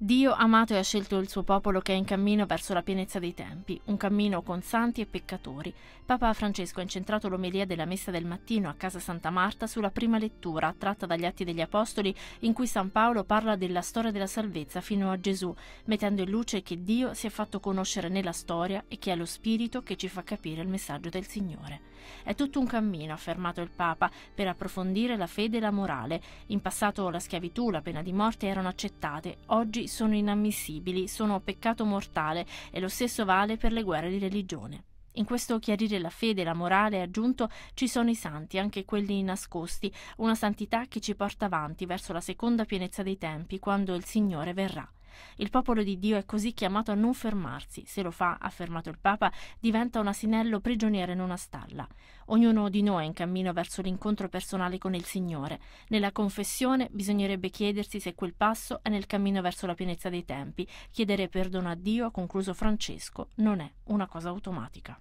Dio amato e ha scelto il suo popolo che è in cammino verso la pienezza dei tempi, un cammino con santi e peccatori. Papa Francesco ha incentrato l'omelia della messa del mattino a casa Santa Marta sulla prima lettura, tratta dagli Atti degli Apostoli, in cui San Paolo parla della storia della salvezza fino a Gesù, mettendo in luce che Dio si è fatto conoscere nella storia e che è lo Spirito che ci fa capire il messaggio del Signore. È tutto un cammino, ha affermato il Papa, per approfondire la fede e la morale. In passato la schiavitù, la pena di morte erano accettate, oggi sono inammissibili, sono peccato mortale e lo stesso vale per le guerre di religione. In questo chiarire la fede e la morale aggiunto ci sono i santi, anche quelli nascosti, una santità che ci porta avanti verso la seconda pienezza dei tempi, quando il Signore verrà. Il popolo di Dio è così chiamato a non fermarsi. Se lo fa, ha affermato il Papa, diventa un asinello prigioniero in una stalla. Ognuno di noi è in cammino verso l'incontro personale con il Signore. Nella confessione bisognerebbe chiedersi se quel passo è nel cammino verso la pienezza dei tempi. Chiedere perdono a Dio, ha concluso Francesco, non è una cosa automatica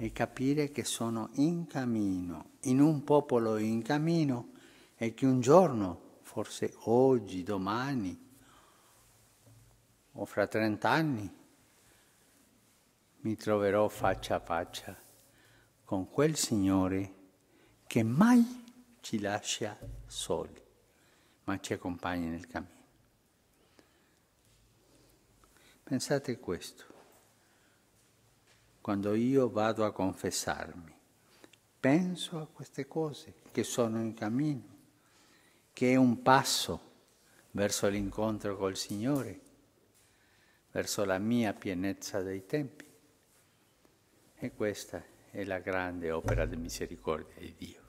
e capire che sono in cammino, in un popolo in cammino e che un giorno, forse oggi, domani, o fra 30 anni mi troverò faccia a faccia con quel Signore che mai ci lascia soli, ma ci accompagna nel cammino. Pensate questo, quando io vado a confessarmi, penso a queste cose che sono in cammino, che è un passo verso l'incontro col Signore verso la mia pienezza dei tempi. E questa è la grande opera di misericordia di Dio.